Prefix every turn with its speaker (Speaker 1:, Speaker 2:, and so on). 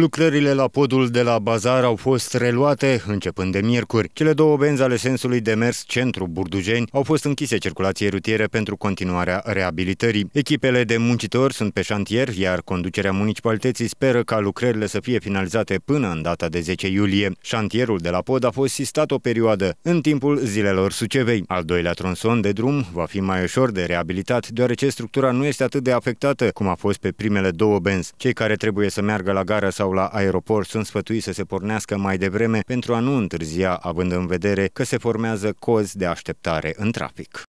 Speaker 1: Lucrările la podul de la bazar au fost reluate începând de miercuri. Cele două benzi ale sensului de mers centru Burdugeni au fost închise circulației rutiere pentru continuarea reabilitării. Echipele de muncitori sunt pe șantier, iar conducerea municipalității speră ca lucrările să fie finalizate până în data de 10 iulie. Șantierul de la pod a fost sistat o perioadă, în timpul zilelor Sucevei. Al doilea tronson de drum va fi mai ușor de reabilitat, deoarece structura nu este atât de afectată cum a fost pe primele două benzi. Cei care trebuie să meargă la gara sau sau la aeroport sunt sfătuiți să se pornească mai devreme pentru a nu întârzia, având în vedere că se formează cozi de așteptare în trafic.